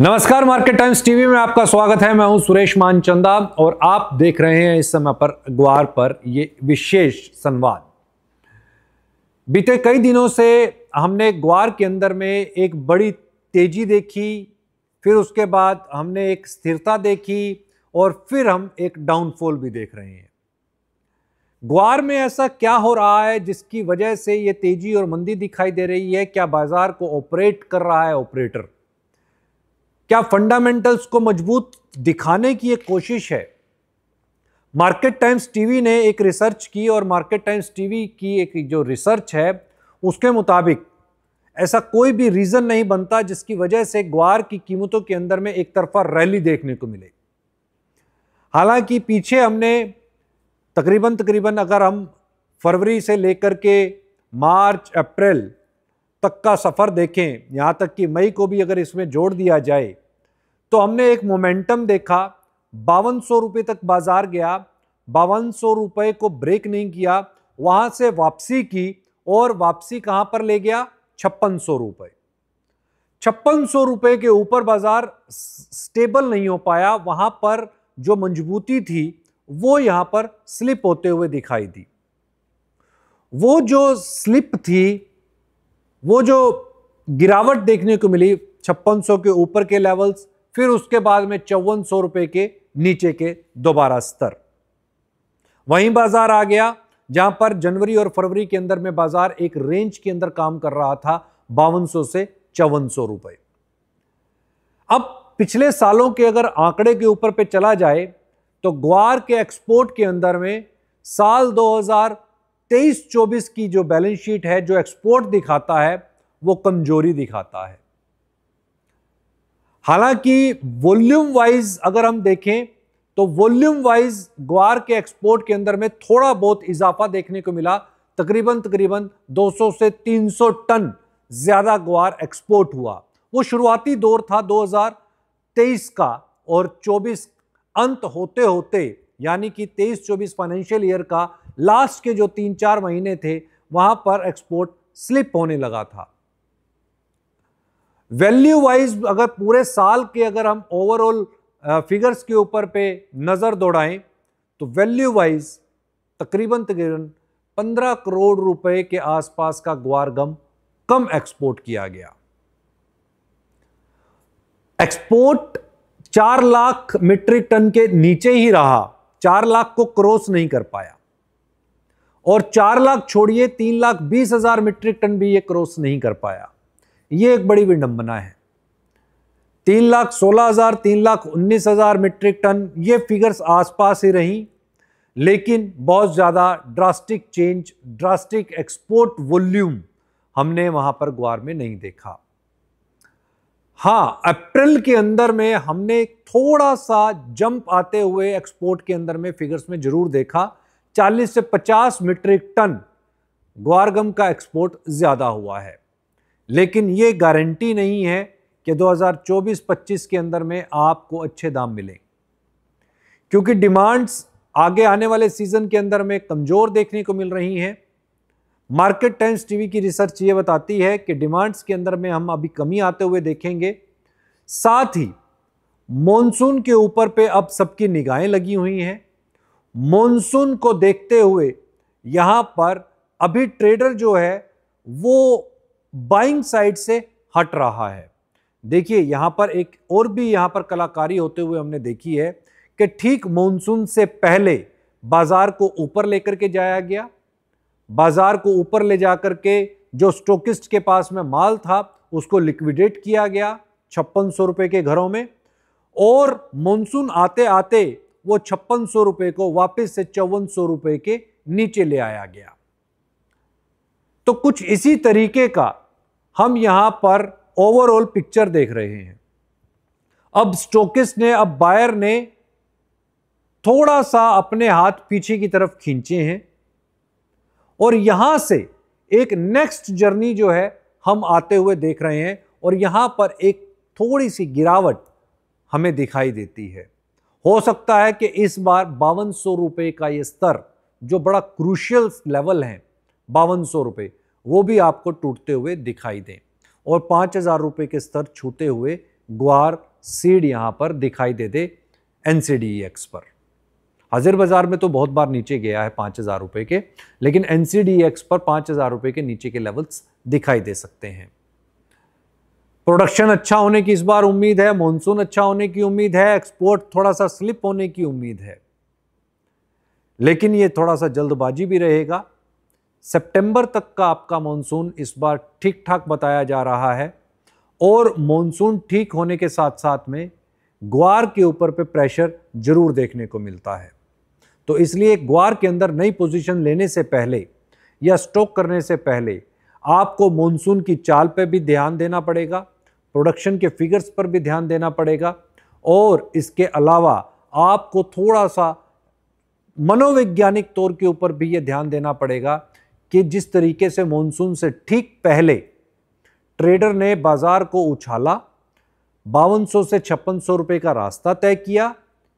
नमस्कार market Times TV में आपका स्वागत है मैं हूं सुरेश मानचंदा और आप देख रहे हैं इस समय पर ग्वार पर ये विशेष संवाद बीते कई दिनों से हमने ग्वार के अंदर में एक बड़ी तेजी देखी फिर उसके बाद हमने एक स्थिरता देखी और फिर हम एक डाउनफॉल भी देख रहे हैं ग्वार में ऐसा क्या हो रहा है जिसकी वजह से ये तेजी और मंदी दिखाई दे रही है क्या बाजार को ऑपरेट कर रहा है ऑपरेटर क्या फंडामेंटल्स को मजबूत दिखाने की एक कोशिश है मार्केट टाइम्स टीवी ने एक रिसर्च की और मार्केट टाइम्स टीवी की एक जो रिसर्च है उसके मुताबिक ऐसा कोई भी रीज़न नहीं बनता जिसकी वजह से ग्वार की कीमतों के अंदर में एक तरफा रैली देखने को मिले हालांकि पीछे हमने तकरीबन तकरीबन अगर हम फरवरी से लेकर के मार्च अप्रैल तक का सफ़र देखें यहाँ तक कि मई को भी अगर इसमें जोड़ दिया जाए तो हमने एक मोमेंटम देखा बावन सौ रुपये तक बाजार गया बावन सौ को ब्रेक नहीं किया वहां से वापसी की और वापसी कहां पर ले गया छप्पन सौ छप्पन सौ के ऊपर बाजार स्टेबल नहीं हो पाया वहां पर जो मजबूती थी वो यहां पर स्लिप होते हुए दिखाई दी वो जो स्लिप थी वो जो गिरावट देखने को मिली छप्पन के ऊपर के लेवल्स फिर उसके बाद में चौवन सौ रुपए के नीचे के दोबारा स्तर वहीं बाजार आ गया जहां पर जनवरी और फरवरी के अंदर में बाजार एक रेंज के अंदर काम कर रहा था बावन से चौवन रुपए अब पिछले सालों के अगर आंकड़े के ऊपर पे चला जाए तो ग्वार के एक्सपोर्ट के अंदर में साल 2023-24 की जो बैलेंस शीट है जो एक्सपोर्ट दिखाता है वो कमजोरी दिखाता है हालांकि वॉल्यूम वाइज अगर हम देखें तो वॉल्यूम वाइज ग्वार के एक्सपोर्ट के अंदर में थोड़ा बहुत इजाफा देखने को मिला तकरीबन तकरीबन 200 से 300 टन ज़्यादा ग्वार एक्सपोर्ट हुआ वो शुरुआती दौर था 2023 का और 24 अंत होते होते यानी कि 23-24 फाइनेंशियल ईयर का लास्ट के जो तीन चार महीने थे वहाँ पर एक्सपोर्ट स्लिप होने लगा था वैल्यू वाइज अगर पूरे साल के अगर हम ओवरऑल फिगर्स uh, के ऊपर पे नज़र दौड़ाएं तो वैल्यू वाइज तकरीबन तकरीबन पंद्रह करोड़ रुपए के आसपास का ग्वार गम कम एक्सपोर्ट किया गया एक्सपोर्ट चार लाख मीट्रिक टन के नीचे ही रहा चार लाख को क्रॉस नहीं कर पाया और चार लाख छोड़िए तीन लाख बीस हजार मीट्रिक टन भी ये क्रॉस नहीं कर पाया ये एक बड़ी विडंबना है तीन लाख सोलह हज़ार तीन लाख उन्नीस हज़ार मीट्रिक टन ये फिगर्स आसपास ही रहीं लेकिन बहुत ज़्यादा drastic change drastic export volume हमने वहाँ पर ग्वार में नहीं देखा हाँ अप्रैल के अंदर में हमने थोड़ा सा जंप आते हुए एक्सपोर्ट के अंदर में फिगर्स में जरूर देखा 40 से 50 मीट्रिक टन ग्वारगम का एक्सपोर्ट ज़्यादा हुआ है लेकिन ये गारंटी नहीं है कि 2024-25 के अंदर में आपको अच्छे दाम मिले क्योंकि डिमांड्स आगे आने वाले सीज़न के अंदर में कमज़ोर देखने को मिल रही हैं मार्केट टाइम्स टीवी की रिसर्च ये बताती है कि डिमांड्स के अंदर में हम अभी कमी आते हुए देखेंगे साथ ही मॉनसून के ऊपर पे अब सबकी निगाहें लगी हुई हैं मॉनसून को देखते हुए यहाँ पर अभी ट्रेडर जो है वो बाइंग साइड से हट रहा है देखिए यहाँ पर एक और भी यहाँ पर कलाकारी होते हुए हमने देखी है कि ठीक मानसून से पहले बाजार को ऊपर लेकर के जाया गया बाजार को ऊपर ले जाकर के जो स्टोकिस्ट के पास में माल था उसको लिक्विडेट किया गया छप्पन सौ रुपये के घरों में और मानसून आते आते वो छप्पन सौ रुपये को वापस से चौवन सौ रुपये के नीचे ले आया गया तो कुछ इसी तरीके का हम यहां पर ओवरऑल पिक्चर देख रहे हैं अब स्टोकिस ने अब बायर ने थोड़ा सा अपने हाथ पीछे की तरफ खींचे हैं और यहां से एक नेक्स्ट जर्नी जो है हम आते हुए देख रहे हैं और यहां पर एक थोड़ी सी गिरावट हमें दिखाई देती है हो सकता है कि इस बार बावन सौ रुपये का ये स्तर जो बड़ा क्रूशियल लेवल है बावन सौ रुपये वो भी आपको टूटते हुए दिखाई दें और पाँच हज़ार रुपये के स्तर छूते हुए ग्वार सीड यहाँ पर दिखाई दे दे एन e पर हाजिर बाज़ार में तो बहुत बार नीचे गया है पाँच हज़ार रुपये के लेकिन एन e पर पाँच हज़ार रुपये के नीचे के लेवल्स दिखाई दे सकते हैं प्रोडक्शन अच्छा होने की इस बार उम्मीद है मॉनसून अच्छा होने की उम्मीद है एक्सपोर्ट थोड़ा सा स्लिप होने की उम्मीद है लेकिन ये थोड़ा सा जल्दबाजी भी रहेगा सितंबर तक का आपका मानसून इस बार ठीक ठाक बताया जा रहा है और मानसून ठीक होने के साथ साथ में ग्वार के ऊपर पे प्रेशर जरूर देखने को मिलता है तो इसलिए ग्वार के अंदर नई पोजीशन लेने से पहले या स्टॉक करने से पहले आपको मानसून की चाल पे भी ध्यान देना पड़ेगा प्रोडक्शन के फिगर्स पर भी ध्यान देना पड़ेगा और इसके अलावा आपको थोड़ा सा मनोवैज्ञानिक तौर के ऊपर भी ये ध्यान देना पड़ेगा कि जिस तरीके से मानसून से ठीक पहले ट्रेडर ने बाजार को उछाला बावन से छप्पन रुपए का रास्ता तय किया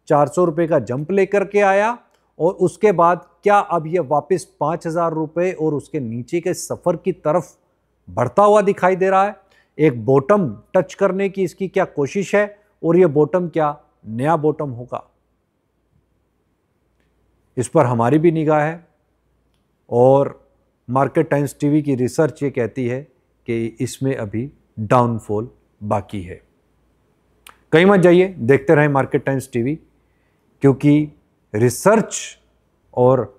चार सौ का जंप लेकर के आया और उसके बाद क्या अब यह वापस पाँच हज़ार और उसके नीचे के सफ़र की तरफ बढ़ता हुआ दिखाई दे रहा है एक बॉटम टच करने की इसकी क्या कोशिश है और यह बॉटम क्या नया बॉटम होगा इस पर हमारी भी निगाह है और मार्केट टाइम्स टीवी की रिसर्च ये कहती है कि इसमें अभी डाउनफॉल बाकी है कहीं मत जाइए देखते रहें मार्केट टाइम्स टीवी क्योंकि रिसर्च और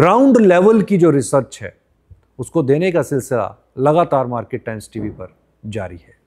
ग्राउंड लेवल की जो रिसर्च है उसको देने का सिलसिला लगातार मार्केट टाइम्स टीवी पर जारी है